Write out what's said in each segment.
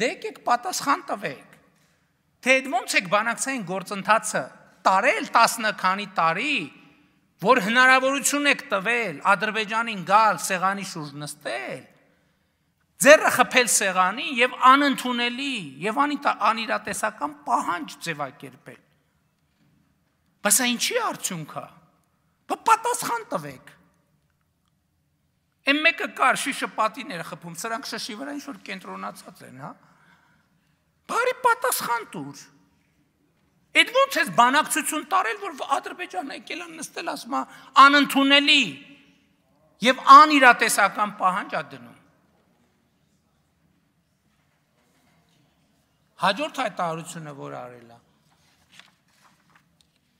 Դե եկեք պատասխան տվեք։ Թե այդ ո՞նց եք բանակցային գործընթացը տարել 10 քանի տարի, որ հնարավորություն եք տվել Ադրբեջանին գալ, սեղանի շուրջ նստել, ձեռը խփել սեղանի եւ անընդունելի եւ անիրատեսական պահանջ ձևակերպել։ Բայց այն ինչի արդյունքա։ Բա պատասխան տվեք։ Այն մեկը կար շիշը պատիներ խփում, սրանք շշի վրա ինչ որ կենտրոնացած են, հա՞ պատասխան տուր։ Այդ ո՞նց էս բանակցություն տարել, որ Ադրբեջանը եկել են նստել, ասում անընդունելի եւ անիրատեսական պահանջ ա դնում։ Հաջորդ հայտարարությունը որ արելա։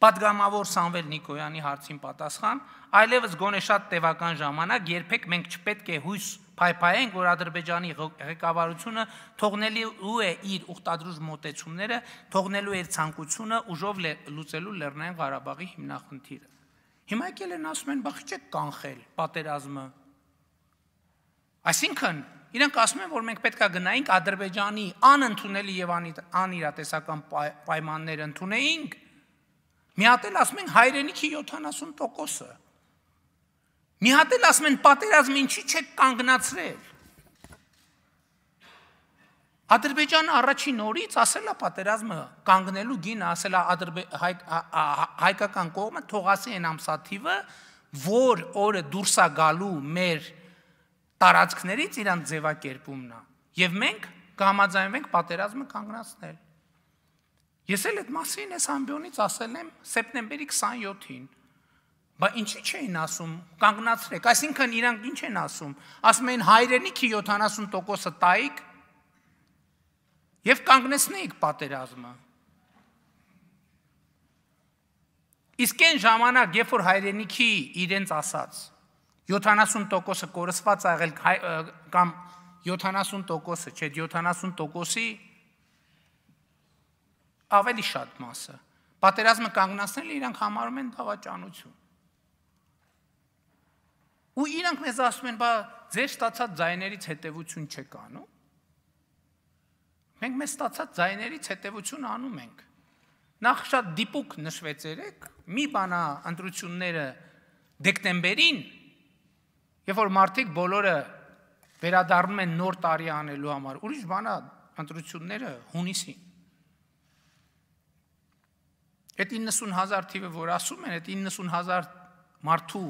Պատգամավոր Սամվել Նիկոյանի հարցին պատասխան, այլևս գոնե շատ տևական ժամանակ երբեք մենք չպետք է հույս փայփայենք, որ Ադրբեջանի ղեկավարությունը թողնելու է իր ուխտադրուժ մոտեցումները, թողնելու է ցանկությունը ուժով լուծելու Լեռնային Ղարաբաղի հիմնախնդիրը։ Հիմա եկել են ասում են, բախիչեք կանխել պատերազմը։ Այսինքն, Իրանք ասում են, որ մենք պետքա գնայինք Ադրբեջանի անընդունելի եւ անիրատեսական պայմաններ ընդունեինք։ Մի հատ էլ ասում են հայրենիքի 70%-ը։ Մի հատ էլ ասում են պատերազմ ինչի՞ չեք կանգնացրել։ Ադրբեջանը առաջին օրից ասել է պատերազմը կանգնելու գինը, ասել է հայկական կողմը թողասի այն ամսաթիվը, որ օրը դուրս է գալու մեր տարածքներից իրանց ձևակերպումն է։ Եվ մենք կհամաձայնվենք պատերազմը կանգնացնել։ Ես էլ այդ մասին այս ամբյոնից ասել եմ սեպտեմբերի 27-ին Բա ինչի չէին ասում, կանգնացրեք։ Այսինքն իրանք ինչ են ասում։ Ասում են հայրենիքի 70%-ը տայիք եւ կանգնեցնեիք պատերազմը։ Իսկ այն ժամանակ, երբ որ հայրենիքի իրենց ասած 70%-ը կորսված ա եղել կամ 70%-ը, չէ, 70%-ի ավելի շատ մասը։ Պատերազմը կանգնացնել իրանք համարում են դավաճանություն ու իրանք մեզ ասում են, բա ձեր ստացած ձայներից հետևություն չեք անում։ Մենք մեզ ստացած ձայներից հետևություն անում ենք։ Նախ շատ դիպուկ նշվեց երեք, մի բանա ընտրությունները դեկտեմբերին, երբ որ մարդիկ բոլորը վերադառնում են նոր տարի անելու համար, ուրիշ բանա ընտրությունները հունիսին։ Այդ 90000 թիվը, որ ասում են, այդ 90000 մարդու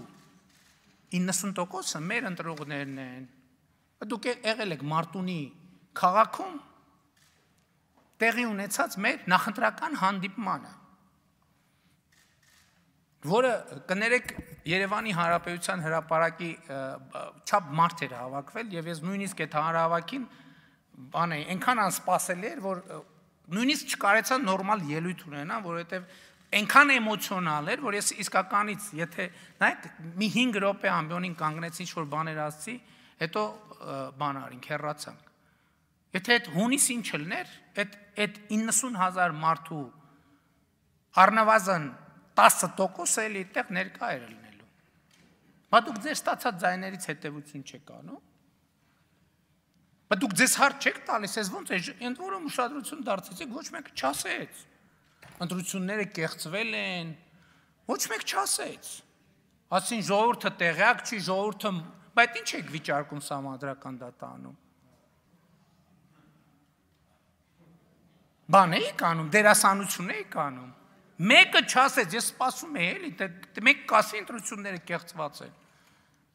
90%-ը մեր ընտրողներն են։ Դուք եղել եք Մարտունի քաղաքում տեղի ունեցած մեր նախընտրական հանդիպմանը, որը կներեք Երևանի Հանրապետության հրապարակի չափ մարդ էր հավաքվել եւ ես նույնիսկ այդ հանրահավաքին բան այնքան անսպասելի էր, որ նույնիսկ չկարեցա նորմալ ելույթ ունենան, որովհետեւ Այնքան էմոցիոնալ էր, որ ես իսկականից, եթե նայեք, մի 5 րոպե ամբյոնին կանգնեց ինչ որ բաներ ասցի, հետո բան արինք, հեռացանք։ Եթե այդ հունիսին չլներ, այդ այդ 90000 մարդու առնվազն 10% էլի այդտեղ ներկա էր լինելու։ Բա դուք ձեր ստացած ձայներից հետևություն չեք անում։ Բա դուք ձեզ հարց չեք տալիս, ես ոնց է, ընդ որում ուշադրություն դարձեցիք, ոչ մեկը չասեց ընտրությունները կեղծվել են։ Ոչ մեկ չասեց։ Ասին ժողովուրդը տեղյակ չի, ժողովուրդը, բայց ի՞նչ եք վիճարկում համադրական դատանում։ Բան էիք անում, դերասանություն էիք անում։ Մեկը չասեց, ես սպասում եի էլի, մեկ կասի ընտրությունները կեղծված են։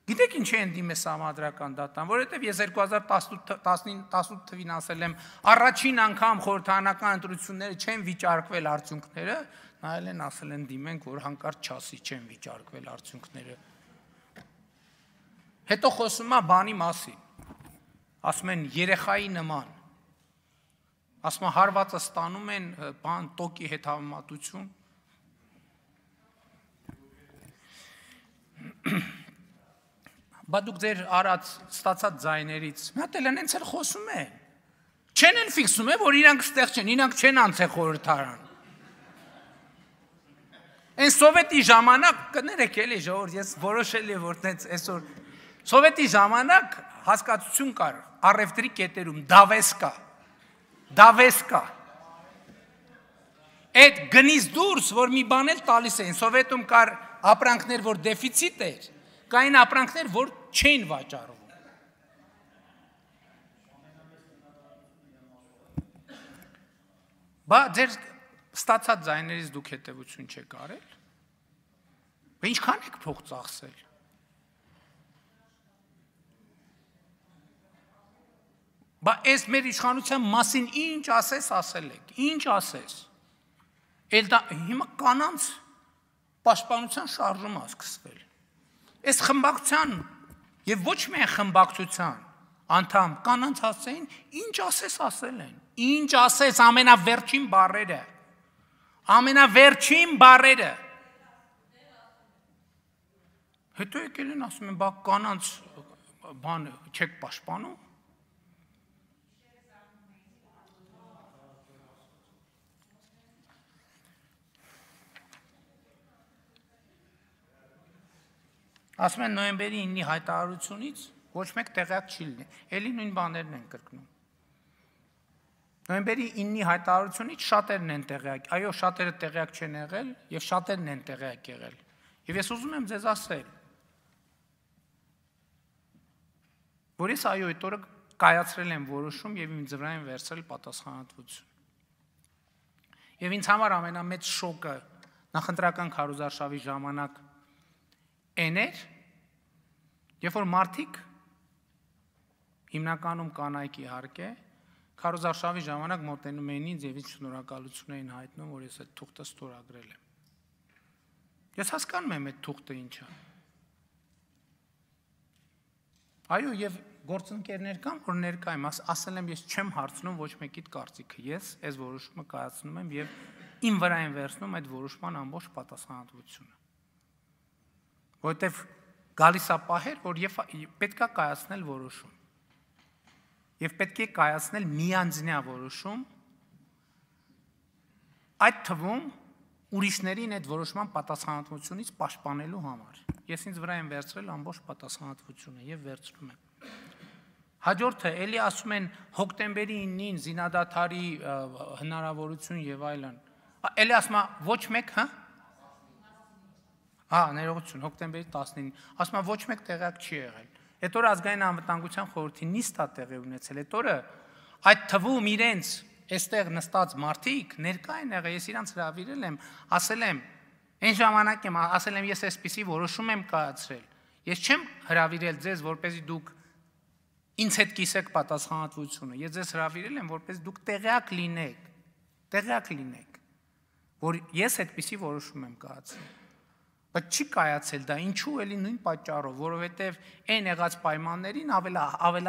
Գիտեք ինչ է ընդի մեզ համադրական դատան, որովհետև ես 2018 թվին ասել եմ, առաջին անգամ խորհրդանական ընտրությունները չեն վիճարկվել արդյունքները, նայել են ասել են դիմենք, որ հանկարծ չասի չեն վիճարկվել արդյունքները։ Հետո խոսում է բանի մասին։ Ասում են երեխայի նման։ Ասում է հարվածը ստանում են բան տոկի հետ համատություն։ Բա դուք ձեր արած ստացած ձայներից մի հատ էլ այնց էլ խոսում են։ Չեն են ֆիքսում է, որ իրանք ստեղ չեն, իրանք չեն անցել խորհրդարան։ Այն սովետի ժամանակ, կներեք էլի ժողովուրդ, ես որոշել եմ որ տենց այսօր սովետի ժամանակ հասկացություն կար առևտրի կետերում դավես կա։ Դավես կա։ Այդ գնից դուրս, որ մի բան էլ տալիս էին, սովետում կար ապրանքներ, որ դեֆիցիտ էր, կային ապրանքներ, որ չեն վաճառվում։ Բա ձեր ստացած ձայներից դուք հետևություն չեք արել։ Բա ինչքան եք փող ծախսել։ Բա այս մեր իշխանության մասին ինչ ասես ասել եք, ինչ ասես։ Էլ դա հիմա կանանց պաշտպանության շարժումը սկսվել։ Այս խմբակցության եւ ոչ միայն խմբակցության անդամ կանանց հասցեին ինչ ասես ասել են ինչ ասես ամենավերջին բարերը ամենավերջին բարերը հետո եկել են ասում են բա կանանց բան չեք պաշտպանում Ասում են նոյեմբերի 9-ի հայտարարությունից ոչ մեկ տեղյակ չի լինի։ Էլի նույն բաներն են կրկնում։ Նոյեմբերի 9-ի հայտարարությունից շատերն են տեղյակ։ Այո, շատերը տեղյակ չեն եղել եւ շատերն են տեղյակ եղել։ Եվ ես ուզում եմ ձեզ ասել, որ ես այո այդ օրը կայացրել եմ որոշում եւ ինձ վրա են վերցրել պատասխանատվություն։ Եվ ինձ համար ամենամեծ շոկը նախընտրական քարոզարշավի ժամանակ էներ, երբ որ մարդիկ հիմնականում կանայք իհարկե քարոզարշավի ժամանակ մոտենում էին ինձ եւ ինձ շնորհակալություն էին հայտնում, որ ես այդ թուղթը ստորագրել եմ։ Ես հասկանում եմ այդ թուղթը ինչա։ Այո, եւ գործընկերներ կան, որ ներկա եմ, ասել եմ ես չեմ հարցնում ոչ մեկիդ կարծիքը։ Ես այս որոշումը կայացնում եմ եւ իմ վրա եմ վերցնում այդ որոշման ամբողջ պատասխանատվությունը որովհետև գալիս է պահեր, որ եւ պետքա կայացնել որոշում։ Եվ պետք է կայացնել միանձնյա որոշում, այդ թվում ուրիշներին այդ որոշման պատասխանատվությունից պաշտպանելու համար։ Ես ինձ վրա եմ վերցրել ամբողջ պատասխանատվությունը եւ վերցնում եմ։ Հաջորդը էլի ասում են հոկտեմբերի 9-ին զինադատարի հնարավորություն եւ այլն։ Էլի ասում է ոչ մեկ, հա՞ Հա, ներողություն, հոկտեմբերի 19-ին։ Ասում եմ ոչ մեկ տեղակ չի եղել։ Այդ օրը ազգային անվտանգության խորհրդի նիստա տեղի ունեցել։ Այդ օրը այդ թվում իրենց այստեղ նստած մարդիկ ներկա են եղել, ես իրանց հravirել եմ, ասել եմ, այն ժամանակ եմ ասել եմ ես այսպեսի որոշում եմ կայացրել։ Ես չեմ հravirել ձեզ, որպեսզի դուք ինձ հետ կիսեք պատասխանատվությունը։ Ես ձեզ հravirել եմ, որպես դուք տեղյակ լինեք, տեղյակ լինեք, որ ես այդպիսի որոշում եմ կայացրել բայց չի կայացել դա ինչու էլի նույն պատճառով, որովհետև այն եղած պայմաններին ավելա ավելա